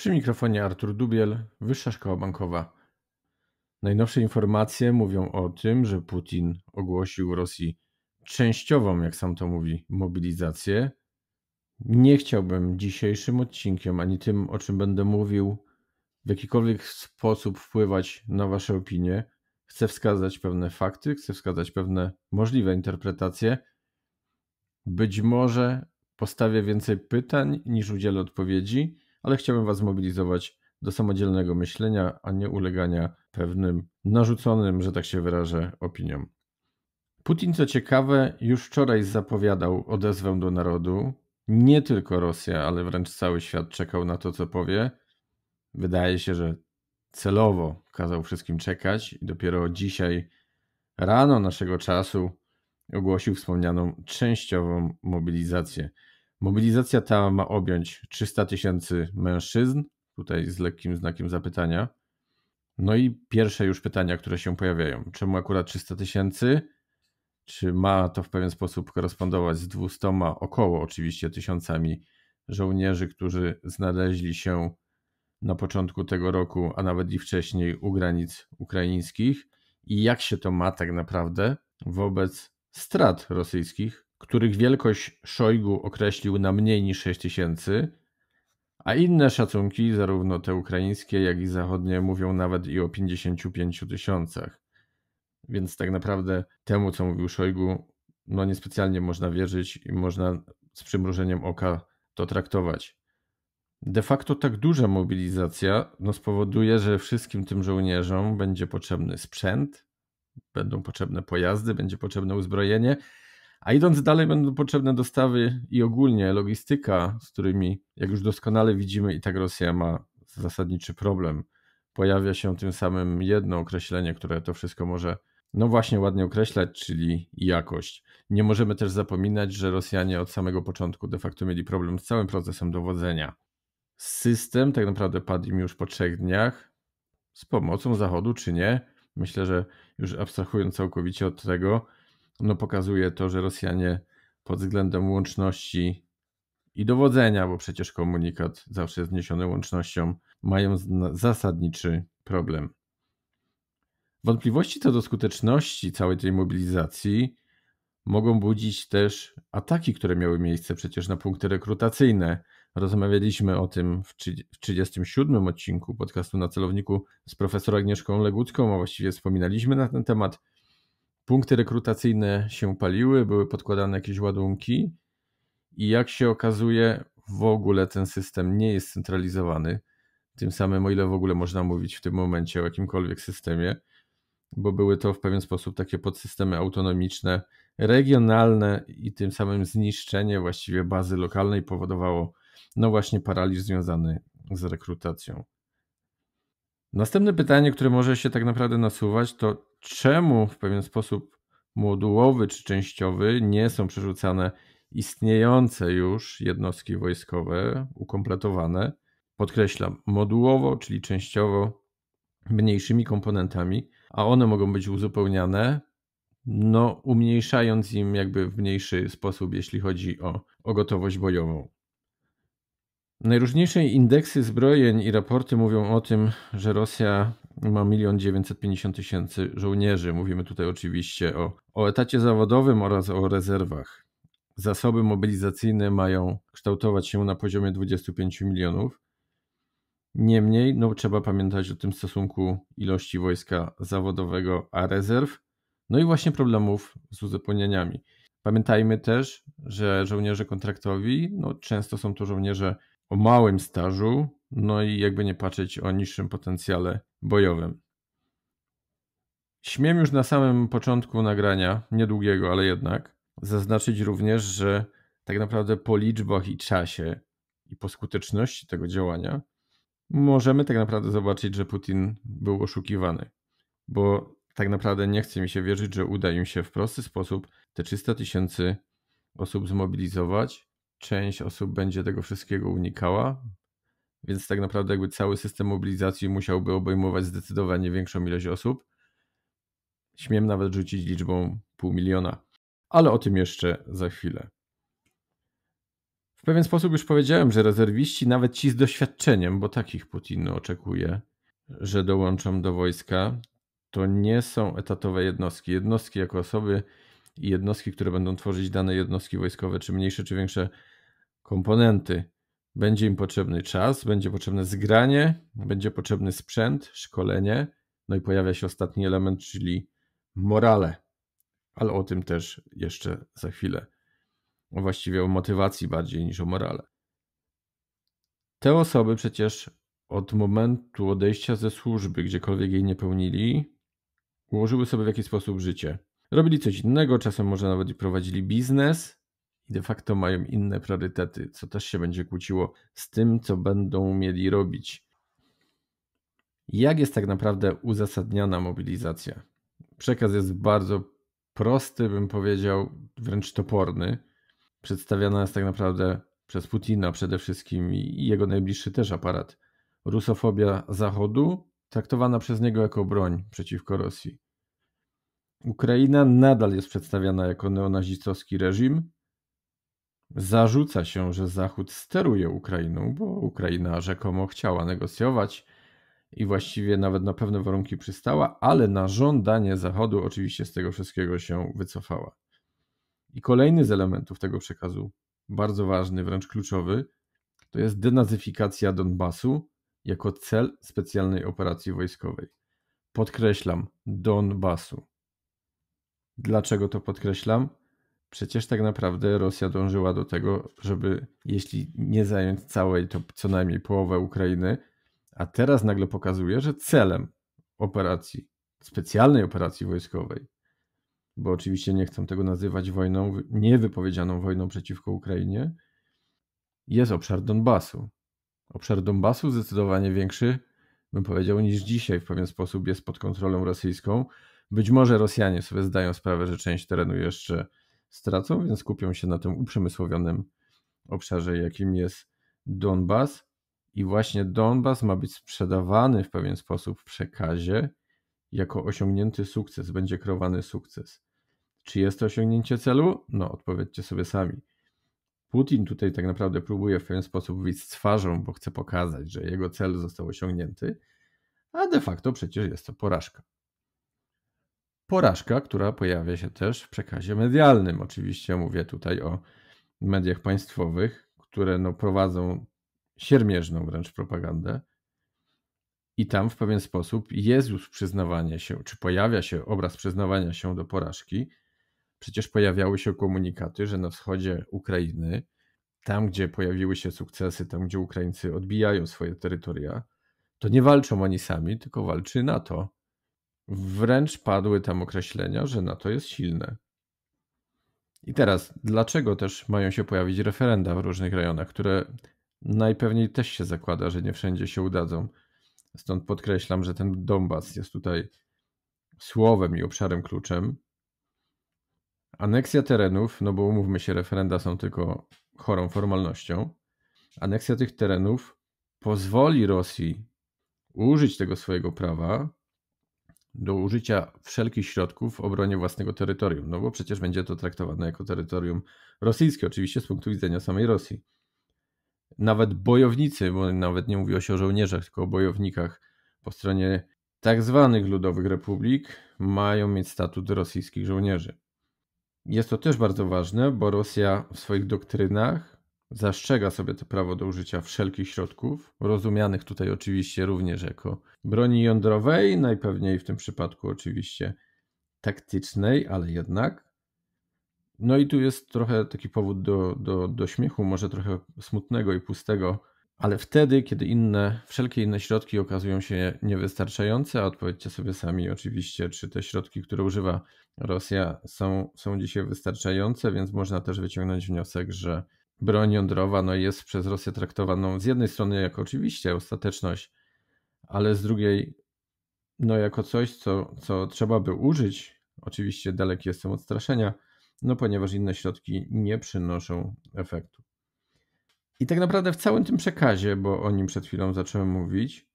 Przy mikrofonie Artur Dubiel, Wyższa Szkoła Bankowa. Najnowsze informacje mówią o tym, że Putin ogłosił Rosji częściową, jak sam to mówi, mobilizację. Nie chciałbym dzisiejszym odcinkiem ani tym, o czym będę mówił, w jakikolwiek sposób wpływać na Wasze opinie. Chcę wskazać pewne fakty, chcę wskazać pewne możliwe interpretacje. Być może postawię więcej pytań niż udzielę odpowiedzi ale chciałbym Was zmobilizować do samodzielnego myślenia, a nie ulegania pewnym narzuconym, że tak się wyrażę, opiniom. Putin, co ciekawe, już wczoraj zapowiadał odezwę do narodu. Nie tylko Rosja, ale wręcz cały świat czekał na to, co powie. Wydaje się, że celowo kazał wszystkim czekać i dopiero dzisiaj rano naszego czasu ogłosił wspomnianą częściową mobilizację. Mobilizacja ta ma objąć 300 tysięcy mężczyzn, tutaj z lekkim znakiem zapytania. No i pierwsze już pytania, które się pojawiają. Czemu akurat 300 tysięcy? Czy ma to w pewien sposób korespondować z 200, około oczywiście tysiącami żołnierzy, którzy znaleźli się na początku tego roku, a nawet i wcześniej u granic ukraińskich? I jak się to ma tak naprawdę wobec strat rosyjskich, których wielkość Szojgu określił na mniej niż 6 tysięcy, a inne szacunki, zarówno te ukraińskie, jak i zachodnie, mówią nawet i o 55 tysiącach. Więc tak naprawdę temu, co mówił Szojgu, no niespecjalnie można wierzyć i można z przymrużeniem oka to traktować. De facto tak duża mobilizacja no spowoduje, że wszystkim tym żołnierzom będzie potrzebny sprzęt, będą potrzebne pojazdy, będzie potrzebne uzbrojenie, a idąc dalej, będą potrzebne dostawy i ogólnie logistyka, z którymi, jak już doskonale widzimy, i tak Rosja ma zasadniczy problem. Pojawia się tym samym jedno określenie, które to wszystko może, no właśnie, ładnie określać, czyli jakość. Nie możemy też zapominać, że Rosjanie od samego początku de facto mieli problem z całym procesem dowodzenia. System tak naprawdę padł im już po trzech dniach, z pomocą Zachodu czy nie. Myślę, że już abstrahując całkowicie od tego, no pokazuje to, że Rosjanie pod względem łączności i dowodzenia, bo przecież komunikat zawsze jest zniesiony łącznością, mają zasadniczy problem. Wątpliwości co do skuteczności całej tej mobilizacji mogą budzić też ataki, które miały miejsce przecież na punkty rekrutacyjne. Rozmawialiśmy o tym w 37 odcinku podcastu na celowniku z profesor Agnieszką Legutką. a właściwie wspominaliśmy na ten temat punkty rekrutacyjne się paliły, były podkładane jakieś ładunki i jak się okazuje, w ogóle ten system nie jest centralizowany. Tym samym, o ile w ogóle można mówić w tym momencie o jakimkolwiek systemie, bo były to w pewien sposób takie podsystemy autonomiczne, regionalne i tym samym zniszczenie właściwie bazy lokalnej powodowało, no właśnie, paraliż związany z rekrutacją. Następne pytanie, które może się tak naprawdę nasuwać, to czemu w pewien sposób modułowy czy częściowy nie są przerzucane istniejące już jednostki wojskowe, ukompletowane, podkreślam, modułowo, czyli częściowo, mniejszymi komponentami, a one mogą być uzupełniane, no umniejszając im jakby w mniejszy sposób, jeśli chodzi o, o gotowość bojową. Najróżniejsze indeksy zbrojeń i raporty mówią o tym, że Rosja ma 1 950 tysięcy żołnierzy. Mówimy tutaj oczywiście o, o etacie zawodowym oraz o rezerwach. Zasoby mobilizacyjne mają kształtować się na poziomie 25 milionów. Niemniej no, trzeba pamiętać o tym stosunku ilości wojska zawodowego a rezerw, no i właśnie problemów z uzupełnieniami. Pamiętajmy też, że żołnierze kontraktowi, no, często są to żołnierze o małym stażu, no i jakby nie patrzeć o niższym potencjale bojowym. Śmiem już na samym początku nagrania, niedługiego, ale jednak, zaznaczyć również, że tak naprawdę po liczbach i czasie i po skuteczności tego działania możemy tak naprawdę zobaczyć, że Putin był oszukiwany, bo tak naprawdę nie chce mi się wierzyć, że uda im się w prosty sposób te 300 tysięcy osób zmobilizować część osób będzie tego wszystkiego unikała, więc tak naprawdę jakby cały system mobilizacji musiałby obejmować zdecydowanie większą ilość osób. Śmiem nawet rzucić liczbą pół miliona, ale o tym jeszcze za chwilę. W pewien sposób już powiedziałem, że rezerwiści, nawet ci z doświadczeniem, bo takich Putin oczekuje, że dołączą do wojska, to nie są etatowe jednostki. Jednostki jako osoby i jednostki, które będą tworzyć dane jednostki wojskowe, czy mniejsze, czy większe, komponenty. Będzie im potrzebny czas, będzie potrzebne zgranie, będzie potrzebny sprzęt, szkolenie, no i pojawia się ostatni element, czyli morale. Ale o tym też jeszcze za chwilę. Właściwie o motywacji bardziej niż o morale. Te osoby przecież od momentu odejścia ze służby, gdziekolwiek jej nie pełnili, ułożyły sobie w jakiś sposób życie. Robili coś innego, czasem może nawet prowadzili biznes, i de facto mają inne priorytety, co też się będzie kłóciło z tym, co będą mieli robić. Jak jest tak naprawdę uzasadniana mobilizacja? Przekaz jest bardzo prosty, bym powiedział, wręcz toporny. Przedstawiana jest tak naprawdę przez Putina przede wszystkim i jego najbliższy też aparat. Rusofobia Zachodu traktowana przez niego jako broń przeciwko Rosji. Ukraina nadal jest przedstawiana jako neonazistowski reżim, Zarzuca się, że Zachód steruje Ukrainą, bo Ukraina rzekomo chciała negocjować i właściwie nawet na pewne warunki przystała, ale na żądanie Zachodu oczywiście z tego wszystkiego się wycofała. I kolejny z elementów tego przekazu, bardzo ważny, wręcz kluczowy, to jest denazyfikacja Donbasu jako cel specjalnej operacji wojskowej. Podkreślam, Donbasu. Dlaczego to podkreślam? Przecież tak naprawdę Rosja dążyła do tego, żeby jeśli nie zająć całej, to co najmniej połowę Ukrainy, a teraz nagle pokazuje, że celem operacji, specjalnej operacji wojskowej, bo oczywiście nie chcą tego nazywać wojną, niewypowiedzianą wojną przeciwko Ukrainie, jest obszar Donbasu. Obszar Donbasu zdecydowanie większy, bym powiedział, niż dzisiaj w pewien sposób jest pod kontrolą rosyjską. Być może Rosjanie sobie zdają sprawę, że część terenu jeszcze stracą, więc skupią się na tym uprzemysłowionym obszarze, jakim jest Donbas. I właśnie Donbas ma być sprzedawany w pewien sposób w przekazie jako osiągnięty sukces, będzie kreowany sukces. Czy jest to osiągnięcie celu? No, odpowiedzcie sobie sami. Putin tutaj tak naprawdę próbuje w pewien sposób wyjść z twarzą, bo chce pokazać, że jego cel został osiągnięty, a de facto przecież jest to porażka porażka, która pojawia się też w przekazie medialnym. Oczywiście mówię tutaj o mediach państwowych, które no prowadzą siermierzną wręcz propagandę. I tam w pewien sposób jest już przyznawanie się, czy pojawia się obraz przyznawania się do porażki. Przecież pojawiały się komunikaty, że na wschodzie Ukrainy, tam gdzie pojawiły się sukcesy, tam gdzie Ukraińcy odbijają swoje terytoria, to nie walczą oni sami, tylko walczy NATO. Wręcz padły tam określenia, że NATO jest silne. I teraz, dlaczego też mają się pojawić referenda w różnych rejonach, które najpewniej też się zakłada, że nie wszędzie się udadzą. Stąd podkreślam, że ten Donbas jest tutaj słowem i obszarem kluczem. Aneksja terenów, no bo umówmy się, referenda są tylko chorą formalnością. Aneksja tych terenów pozwoli Rosji użyć tego swojego prawa do użycia wszelkich środków w obronie własnego terytorium, no bo przecież będzie to traktowane jako terytorium rosyjskie, oczywiście z punktu widzenia samej Rosji. Nawet bojownicy, bo nawet nie mówiło się o żołnierzach, tylko o bojownikach po stronie tak zwanych ludowych republik, mają mieć statut rosyjskich żołnierzy. Jest to też bardzo ważne, bo Rosja w swoich doktrynach zastrzega sobie to prawo do użycia wszelkich środków, rozumianych tutaj oczywiście również jako broni jądrowej, najpewniej w tym przypadku oczywiście taktycznej, ale jednak. No i tu jest trochę taki powód do, do, do śmiechu, może trochę smutnego i pustego, ale wtedy, kiedy inne, wszelkie inne środki okazują się niewystarczające, a odpowiedzcie sobie sami oczywiście, czy te środki, które używa Rosja są, są dzisiaj wystarczające, więc można też wyciągnąć wniosek, że broń jądrowa no jest przez Rosję traktowaną z jednej strony jako oczywiście ostateczność, ale z drugiej no jako coś, co, co trzeba by użyć. Oczywiście daleki jestem od straszenia, no ponieważ inne środki nie przynoszą efektu. I tak naprawdę w całym tym przekazie, bo o nim przed chwilą zacząłem mówić,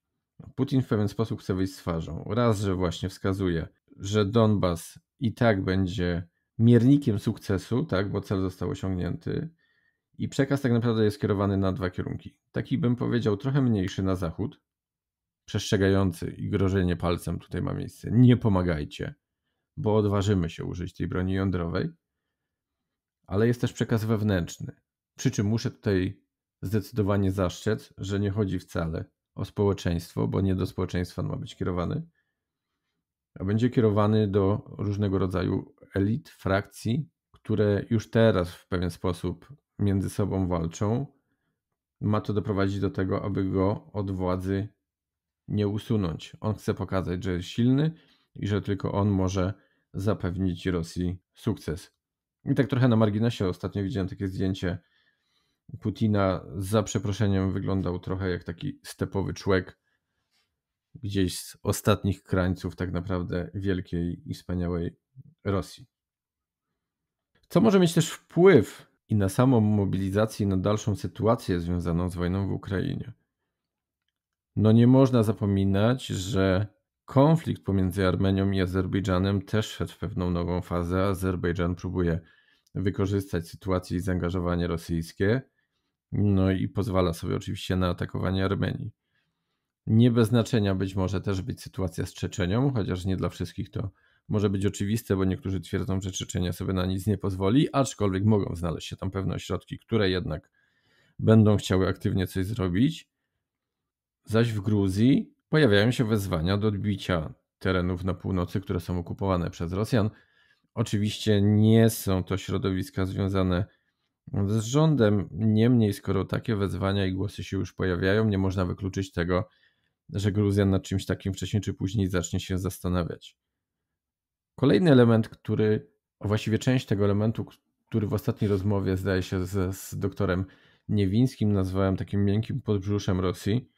Putin w pewien sposób chce wyjść z twarzą. Raz, że właśnie wskazuje, że Donbas i tak będzie miernikiem sukcesu, tak, bo cel został osiągnięty, i przekaz tak naprawdę jest kierowany na dwa kierunki. Taki bym powiedział trochę mniejszy na zachód, przestrzegający i grożenie palcem tutaj ma miejsce. Nie pomagajcie, bo odważymy się użyć tej broni jądrowej. Ale jest też przekaz wewnętrzny. Przy czym muszę tutaj zdecydowanie zastrzec, że nie chodzi wcale o społeczeństwo, bo nie do społeczeństwa ma być kierowany, a będzie kierowany do różnego rodzaju elit, frakcji, które już teraz w pewien sposób między sobą walczą, ma to doprowadzić do tego, aby go od władzy nie usunąć. On chce pokazać, że jest silny i że tylko on może zapewnić Rosji sukces. I tak trochę na marginesie ostatnio widziałem takie zdjęcie Putina za przeproszeniem wyglądał trochę jak taki stepowy człek gdzieś z ostatnich krańców tak naprawdę wielkiej i wspaniałej Rosji. Co może mieć też wpływ i na samą mobilizację i na dalszą sytuację związaną z wojną w Ukrainie. No nie można zapominać, że konflikt pomiędzy Armenią i Azerbejdżanem też wszedł w pewną nową fazę. Azerbejdżan próbuje wykorzystać sytuację i zaangażowanie rosyjskie, no i pozwala sobie oczywiście na atakowanie Armenii. Nie bez znaczenia być może też być sytuacja z Czeczenią, chociaż nie dla wszystkich to może być oczywiste, bo niektórzy twierdzą, że Czeczenia sobie na nic nie pozwoli, aczkolwiek mogą znaleźć się tam pewne ośrodki, które jednak będą chciały aktywnie coś zrobić. Zaś w Gruzji pojawiają się wezwania do odbicia terenów na północy, które są okupowane przez Rosjan. Oczywiście nie są to środowiska związane z rządem, niemniej skoro takie wezwania i głosy się już pojawiają, nie można wykluczyć tego, że Gruzja nad czymś takim wcześniej czy później zacznie się zastanawiać. Kolejny element, który, a właściwie część tego elementu, który w ostatniej rozmowie, zdaje się, z, z doktorem Niewińskim nazwałem takim miękkim podbrzuszem Rosji,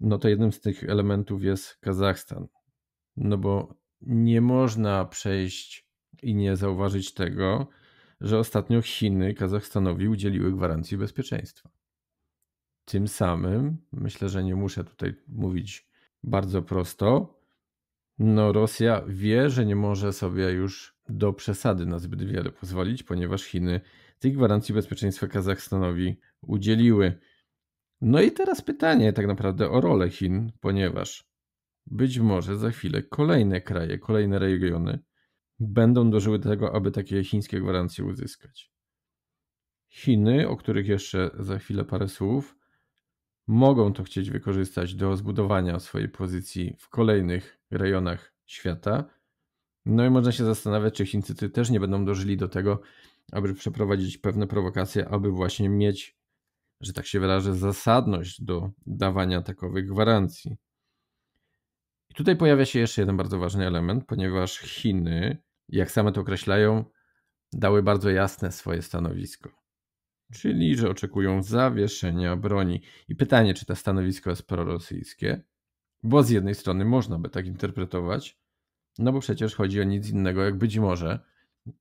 no to jednym z tych elementów jest Kazachstan. No bo nie można przejść i nie zauważyć tego, że ostatnio Chiny Kazachstanowi udzieliły gwarancji bezpieczeństwa. Tym samym, myślę, że nie muszę tutaj mówić bardzo prosto, no, Rosja wie, że nie może sobie już do przesady na zbyt wiele pozwolić, ponieważ Chiny tej gwarancji bezpieczeństwa Kazachstanowi udzieliły. No i teraz pytanie tak naprawdę o rolę Chin, ponieważ być może za chwilę kolejne kraje, kolejne regiony będą dążyły do tego, aby takie chińskie gwarancje uzyskać. Chiny, o których jeszcze za chwilę parę słów, mogą to chcieć wykorzystać do zbudowania swojej pozycji w kolejnych rejonach świata. No i można się zastanawiać, czy Chińczycy też nie będą dożyli do tego, aby przeprowadzić pewne prowokacje, aby właśnie mieć, że tak się wyrażę, zasadność do dawania takowych gwarancji. I tutaj pojawia się jeszcze jeden bardzo ważny element, ponieważ Chiny, jak same to określają, dały bardzo jasne swoje stanowisko. Czyli, że oczekują zawieszenia broni. I pytanie, czy to stanowisko jest prorosyjskie? Bo z jednej strony można by tak interpretować, no bo przecież chodzi o nic innego jak być może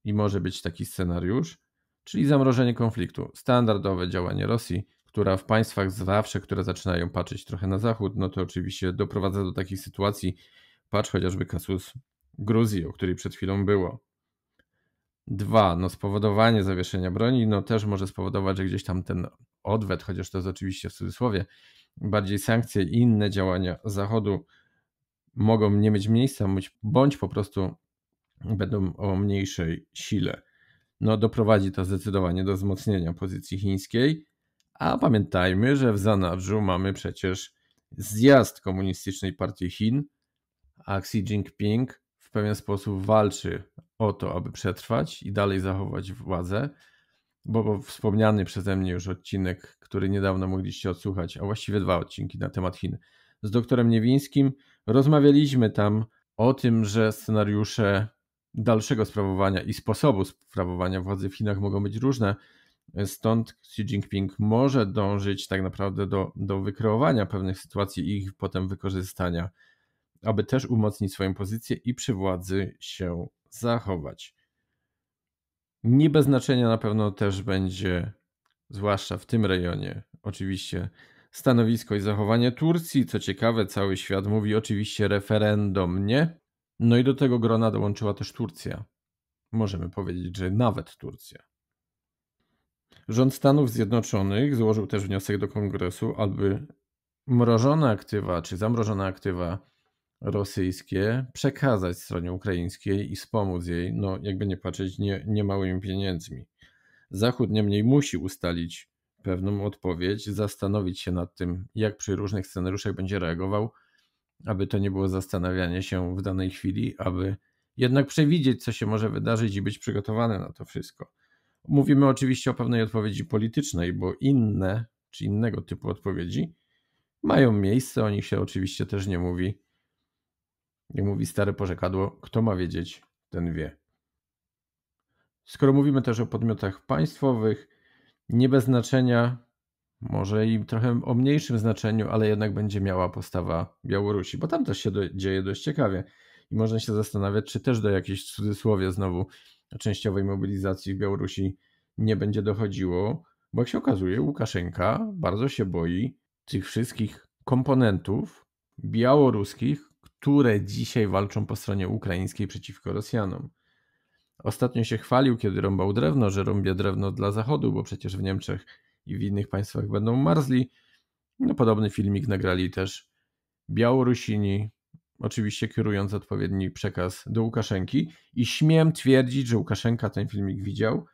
i może być taki scenariusz, czyli zamrożenie konfliktu. Standardowe działanie Rosji, która w państwach zawsze, które zaczynają patrzeć trochę na zachód, no to oczywiście doprowadza do takich sytuacji. Patrz chociażby kasus Gruzji, o której przed chwilą było. Dwa, no spowodowanie zawieszenia broni, no też może spowodować, że gdzieś tam ten odwet, chociaż to jest oczywiście w cudzysłowie, bardziej sankcje i inne działania Zachodu mogą nie mieć miejsca, bądź po prostu będą o mniejszej sile. No, doprowadzi to zdecydowanie do wzmocnienia pozycji chińskiej, a pamiętajmy, że w zanadrzu mamy przecież zjazd Komunistycznej Partii Chin, a Xi Jinping w pewien sposób walczy o to, aby przetrwać i dalej zachować władzę bo, bo wspomniany przeze mnie już odcinek, który niedawno mogliście odsłuchać, a właściwie dwa odcinki na temat Chin, z doktorem Niewińskim, rozmawialiśmy tam o tym, że scenariusze dalszego sprawowania i sposobu sprawowania władzy w Chinach mogą być różne. Stąd Xi Jinping może dążyć tak naprawdę do, do wykreowania pewnych sytuacji i ich potem wykorzystania, aby też umocnić swoją pozycję i przy władzy się zachować. Nie bez znaczenia na pewno też będzie, zwłaszcza w tym rejonie, oczywiście stanowisko i zachowanie Turcji. Co ciekawe, cały świat mówi oczywiście referendum nie. No i do tego grona dołączyła też Turcja. Możemy powiedzieć, że nawet Turcja. Rząd Stanów Zjednoczonych złożył też wniosek do kongresu, aby mrożone aktywa czy zamrożone aktywa rosyjskie przekazać stronie ukraińskiej i wspomóc jej, no jakby nie patrzeć, nie, małymi pieniędzmi. Zachód niemniej musi ustalić pewną odpowiedź, zastanowić się nad tym, jak przy różnych scenariuszach będzie reagował, aby to nie było zastanawianie się w danej chwili, aby jednak przewidzieć, co się może wydarzyć i być przygotowany na to wszystko. Mówimy oczywiście o pewnej odpowiedzi politycznej, bo inne czy innego typu odpowiedzi mają miejsce, o nich się oczywiście też nie mówi jak mówi stare porzekadło, kto ma wiedzieć, ten wie. Skoro mówimy też o podmiotach państwowych, nie bez znaczenia, może i trochę o mniejszym znaczeniu, ale jednak będzie miała postawa Białorusi, bo tam też się do, dzieje dość ciekawie. I można się zastanawiać, czy też do jakiejś w cudzysłowie znowu częściowej mobilizacji w Białorusi nie będzie dochodziło, bo jak się okazuje, Łukaszenka bardzo się boi tych wszystkich komponentów białoruskich, które dzisiaj walczą po stronie ukraińskiej przeciwko Rosjanom. Ostatnio się chwalił, kiedy rąbał drewno, że rąbie drewno dla Zachodu, bo przecież w Niemczech i w innych państwach będą marzli. No, podobny filmik nagrali też Białorusini, oczywiście kierując odpowiedni przekaz do Łukaszenki. I śmiem twierdzić, że Łukaszenka ten filmik widział,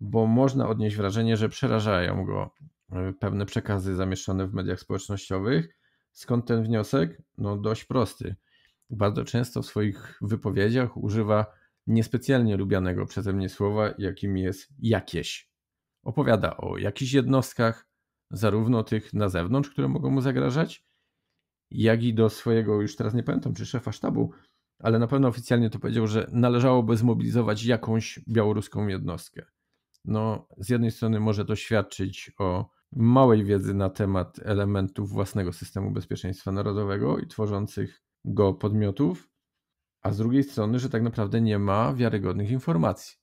bo można odnieść wrażenie, że przerażają go e, pewne przekazy zamieszczone w mediach społecznościowych Skąd ten wniosek? No dość prosty. Bardzo często w swoich wypowiedziach używa niespecjalnie lubianego przeze mnie słowa, jakim jest jakieś. Opowiada o jakichś jednostkach, zarówno tych na zewnątrz, które mogą mu zagrażać, jak i do swojego, już teraz nie pamiętam, czy szefa sztabu, ale na pewno oficjalnie to powiedział, że należałoby zmobilizować jakąś białoruską jednostkę. No, z jednej strony może to świadczyć o małej wiedzy na temat elementów własnego systemu bezpieczeństwa narodowego i tworzących go podmiotów, a z drugiej strony, że tak naprawdę nie ma wiarygodnych informacji.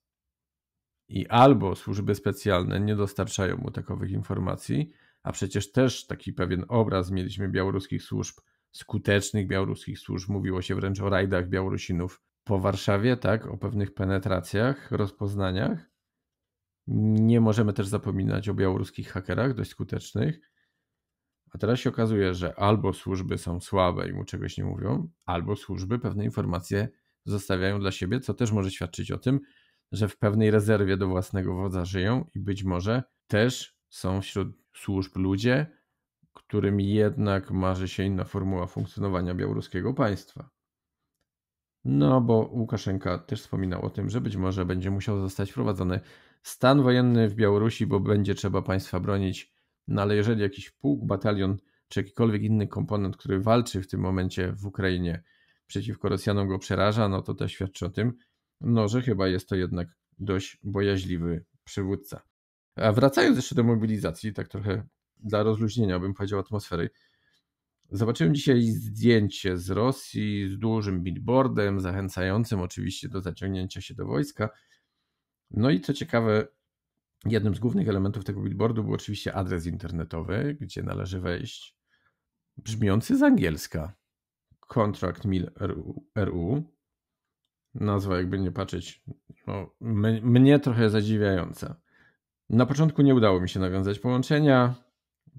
I albo służby specjalne nie dostarczają mu takowych informacji, a przecież też taki pewien obraz mieliśmy białoruskich służb, skutecznych białoruskich służb. Mówiło się wręcz o rajdach Białorusinów po Warszawie, tak, o pewnych penetracjach, rozpoznaniach. Nie możemy też zapominać o białoruskich hakerach dość skutecznych. A teraz się okazuje, że albo służby są słabe i mu czegoś nie mówią, albo służby pewne informacje zostawiają dla siebie, co też może świadczyć o tym, że w pewnej rezerwie do własnego wodza żyją i być może też są wśród służb ludzie, którym jednak marzy się inna formuła funkcjonowania białoruskiego państwa. No bo Łukaszenka też wspominał o tym, że być może będzie musiał zostać wprowadzony stan wojenny w Białorusi, bo będzie trzeba państwa bronić, no ale jeżeli jakiś pułk, batalion czy jakikolwiek inny komponent, który walczy w tym momencie w Ukrainie przeciwko Rosjanom go przeraża, no to to świadczy o tym, no, że chyba jest to jednak dość bojaźliwy przywódca. A wracając jeszcze do mobilizacji, tak trochę dla rozluźnienia bym powiedział atmosfery, Zobaczyłem dzisiaj zdjęcie z Rosji z dużym billboardem, zachęcającym oczywiście do zaciągnięcia się do wojska. No i co ciekawe, jednym z głównych elementów tego billboardu był oczywiście adres internetowy, gdzie należy wejść, brzmiący z angielska. Contract Mill RU. Nazwa, jakby nie patrzeć, no, mnie trochę zadziwiająca. Na początku nie udało mi się nawiązać połączenia.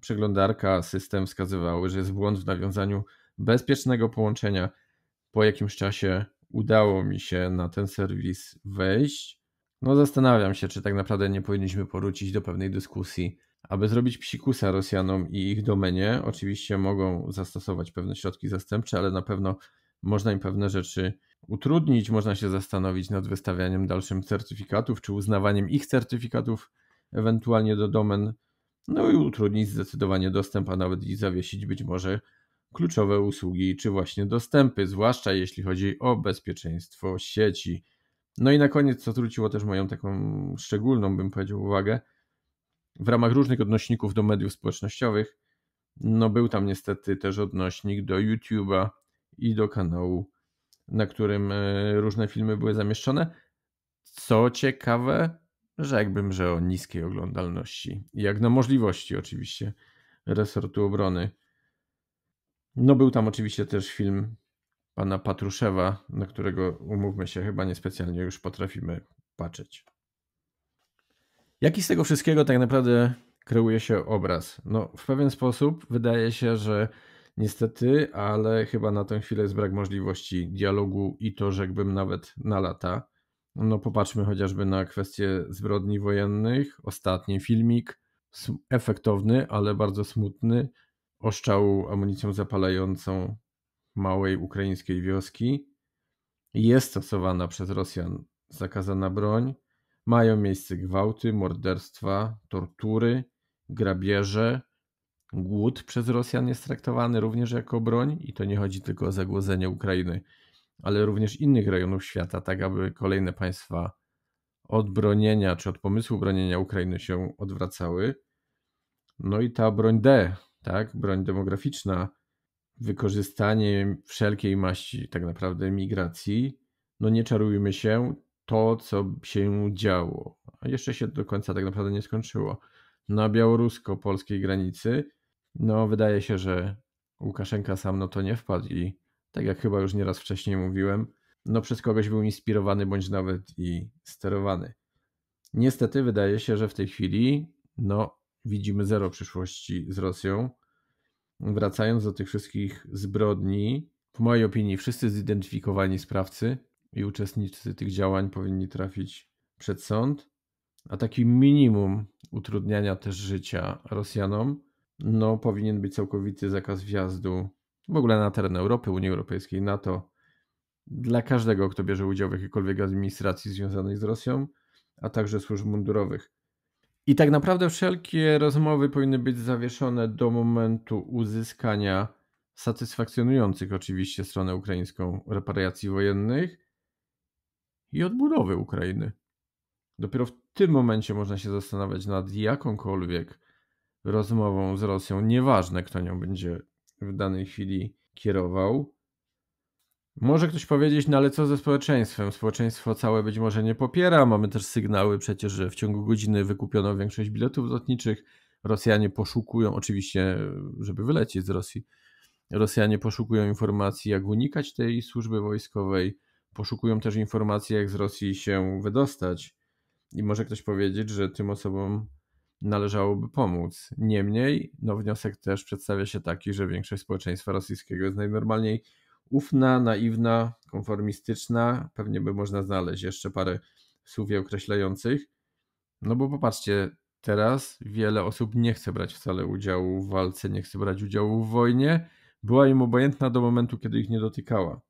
Przeglądarka, system wskazywały, że jest błąd w nawiązaniu bezpiecznego połączenia. Po jakimś czasie udało mi się na ten serwis wejść. No zastanawiam się, czy tak naprawdę nie powinniśmy powrócić do pewnej dyskusji. Aby zrobić psikusa Rosjanom i ich domenie, oczywiście mogą zastosować pewne środki zastępcze, ale na pewno można im pewne rzeczy utrudnić, można się zastanowić nad wystawianiem dalszym certyfikatów, czy uznawaniem ich certyfikatów ewentualnie do domen, no i utrudnić zdecydowanie dostęp, a nawet i zawiesić być może kluczowe usługi, czy właśnie dostępy, zwłaszcza jeśli chodzi o bezpieczeństwo sieci. No i na koniec, co zwróciło też moją taką szczególną, bym powiedział, uwagę, w ramach różnych odnośników do mediów społecznościowych, no był tam niestety też odnośnik do YouTube'a i do kanału, na którym e, różne filmy były zamieszczone. Co ciekawe, rzekłbym, że o niskiej oglądalności, jak na możliwości oczywiście resortu obrony. No był tam oczywiście też film pana Patruszewa, na którego umówmy się, chyba niespecjalnie już potrafimy patrzeć. Jaki z tego wszystkiego tak naprawdę kreuje się obraz? No, w pewien sposób wydaje się, że niestety, ale chyba na tę chwilę jest brak możliwości dialogu i to rzekłbym nawet na lata. No, popatrzmy chociażby na kwestię zbrodni wojennych. Ostatni filmik, efektowny, ale bardzo smutny, oszczał amunicją zapalającą małej ukraińskiej wioski. Jest stosowana przez Rosjan zakazana broń. Mają miejsce gwałty, morderstwa, tortury, grabieże. Głód przez Rosjan jest traktowany również jako broń i to nie chodzi tylko o zagłodzenie Ukrainy, ale również innych rejonów świata, tak aby kolejne państwa od bronienia czy od pomysłu bronienia Ukrainy się odwracały. No i ta broń D, tak, broń demograficzna, wykorzystanie wszelkiej maści tak naprawdę migracji, no nie czarujmy się, to co się działo, a jeszcze się do końca tak naprawdę nie skończyło. Na białorusko-polskiej granicy, no wydaje się, że Łukaszenka sam no to nie wpadł i tak jak chyba już nieraz wcześniej mówiłem, no przez kogoś był inspirowany bądź nawet i sterowany. Niestety wydaje się, że w tej chwili no widzimy zero przyszłości z Rosją wracając do tych wszystkich zbrodni, w mojej opinii wszyscy zidentyfikowani sprawcy i uczestnicy tych działań powinni trafić przed sąd, a taki minimum utrudniania też życia Rosjanom, no powinien być całkowity zakaz wjazdu w ogóle na teren Europy, Unii Europejskiej, NATO, dla każdego, kto bierze udział w jakiejkolwiek administracji związanej z Rosją, a także służb mundurowych. I tak naprawdę wszelkie rozmowy powinny być zawieszone do momentu uzyskania satysfakcjonujących oczywiście stronę ukraińską reparacji wojennych i odbudowy Ukrainy. Dopiero w tym momencie można się zastanawiać nad jakąkolwiek rozmową z Rosją, nieważne kto nią będzie w danej chwili kierował. Może ktoś powiedzieć, no ale co ze społeczeństwem? Społeczeństwo całe być może nie popiera. Mamy też sygnały przecież, że w ciągu godziny wykupiono większość biletów lotniczych. Rosjanie poszukują, oczywiście, żeby wylecieć z Rosji, Rosjanie poszukują informacji, jak unikać tej służby wojskowej. Poszukują też informacji, jak z Rosji się wydostać. I może ktoś powiedzieć, że tym osobom należałoby pomóc. Niemniej, no wniosek też przedstawia się taki, że większość społeczeństwa rosyjskiego jest najnormalniej ufna, naiwna, konformistyczna. Pewnie by można znaleźć jeszcze parę słów je określających. No bo popatrzcie, teraz wiele osób nie chce brać wcale udziału w walce, nie chce brać udziału w wojnie. Była im obojętna do momentu, kiedy ich nie dotykała.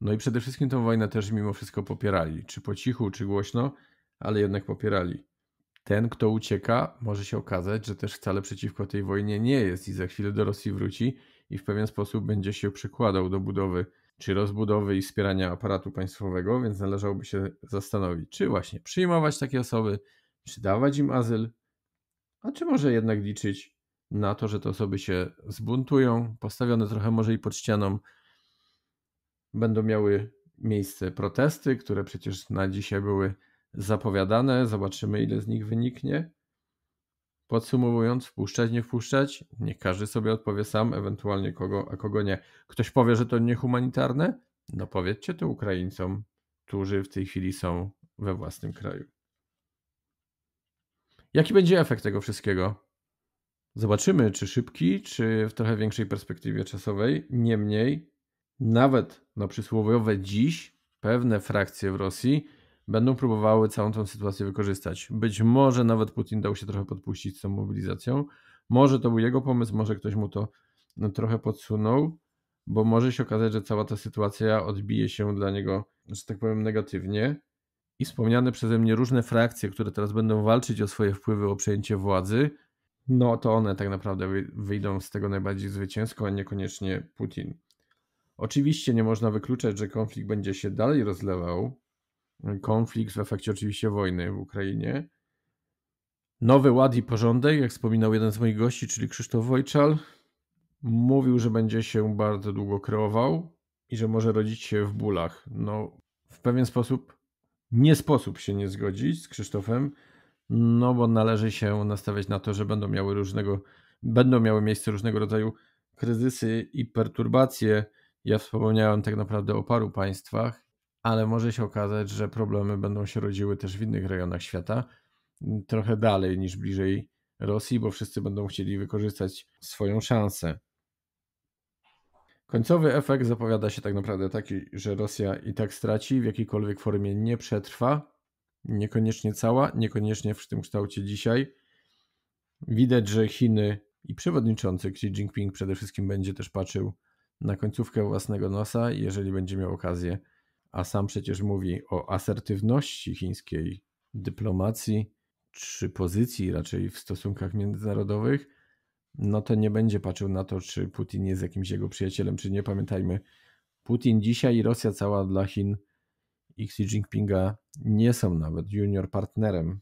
No i przede wszystkim tę wojnę też mimo wszystko popierali, czy po cichu, czy głośno, ale jednak popierali. Ten, kto ucieka, może się okazać, że też wcale przeciwko tej wojnie nie jest i za chwilę do Rosji wróci i w pewien sposób będzie się przykładał do budowy czy rozbudowy i wspierania aparatu państwowego, więc należałoby się zastanowić, czy właśnie przyjmować takie osoby, czy dawać im azyl, a czy może jednak liczyć na to, że te osoby się zbuntują, postawione trochę może i pod ścianą, będą miały miejsce protesty, które przecież na dzisiaj były zapowiadane. Zobaczymy, ile z nich wyniknie. Podsumowując, wpuszczać, nie wpuszczać, nie każdy sobie odpowie sam, ewentualnie kogo, a kogo nie. Ktoś powie, że to niehumanitarne? No powiedzcie to Ukraińcom, którzy w tej chwili są we własnym kraju. Jaki będzie efekt tego wszystkiego? Zobaczymy, czy szybki, czy w trochę większej perspektywie czasowej. Niemniej, nawet na no przysłowiowe dziś pewne frakcje w Rosji będą próbowały całą tą sytuację wykorzystać. Być może nawet Putin dał się trochę podpuścić z tą mobilizacją. Może to był jego pomysł, może ktoś mu to no, trochę podsunął, bo może się okazać, że cała ta sytuacja odbije się dla niego, że tak powiem, negatywnie. I wspomniane przeze mnie różne frakcje, które teraz będą walczyć o swoje wpływy, o przejęcie władzy, no to one tak naprawdę wyjdą z tego najbardziej zwycięsko, a niekoniecznie Putin. Oczywiście nie można wykluczać, że konflikt będzie się dalej rozlewał, konflikt, w efekcie oczywiście wojny w Ukrainie. Nowy ład i porządek, jak wspominał jeden z moich gości, czyli Krzysztof Wojczal, mówił, że będzie się bardzo długo kreował i że może rodzić się w bólach. No, w pewien sposób nie sposób się nie zgodzić z Krzysztofem, no bo należy się nastawiać na to, że będą miały różnego, będą miały miejsce różnego rodzaju kryzysy i perturbacje. Ja wspomniałem tak naprawdę o paru państwach ale może się okazać, że problemy będą się rodziły też w innych rejonach świata, trochę dalej niż bliżej Rosji, bo wszyscy będą chcieli wykorzystać swoją szansę. Końcowy efekt zapowiada się tak naprawdę taki, że Rosja i tak straci, w jakiejkolwiek formie nie przetrwa, niekoniecznie cała, niekoniecznie w tym kształcie dzisiaj. Widać, że Chiny i przewodniczący Xi Jinping przede wszystkim będzie też patrzył na końcówkę własnego nosa, jeżeli będzie miał okazję a sam przecież mówi o asertywności chińskiej dyplomacji czy pozycji raczej w stosunkach międzynarodowych, no to nie będzie patrzył na to, czy Putin jest jakimś jego przyjacielem, czy nie. Pamiętajmy, Putin dzisiaj i Rosja cała dla Chin i Xi Jinpinga nie są nawet junior partnerem.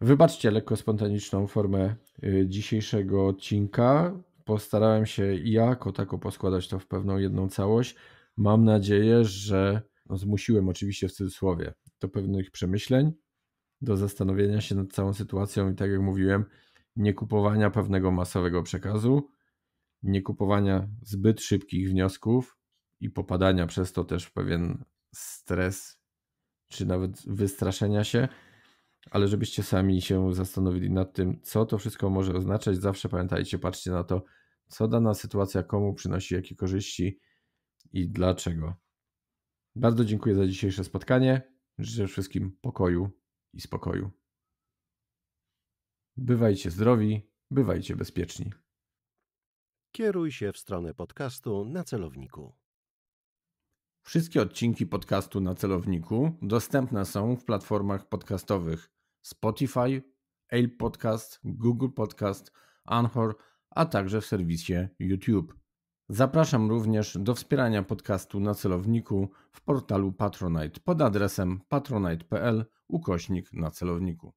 Wybaczcie lekko spontaniczną formę y, dzisiejszego odcinka. Postarałem się jako tako poskładać to w pewną jedną całość. Mam nadzieję, że no zmusiłem oczywiście w cudzysłowie do pewnych przemyśleń, do zastanowienia się nad całą sytuacją i tak jak mówiłem, nie kupowania pewnego masowego przekazu, nie kupowania zbyt szybkich wniosków i popadania przez to też w pewien stres czy nawet wystraszenia się, ale żebyście sami się zastanowili nad tym, co to wszystko może oznaczać. Zawsze pamiętajcie, patrzcie na to, co dana sytuacja komu przynosi, jakie korzyści i dlaczego. Bardzo dziękuję za dzisiejsze spotkanie. Życzę wszystkim pokoju i spokoju. Bywajcie zdrowi, bywajcie bezpieczni. Kieruj się w stronę podcastu na celowniku. Wszystkie odcinki podcastu na celowniku dostępne są w platformach podcastowych Spotify, Apple Podcast, Google Podcast, Anchor, a także w serwisie YouTube. Zapraszam również do wspierania podcastu na celowniku w portalu Patronite pod adresem patronite.pl ukośnik na celowniku.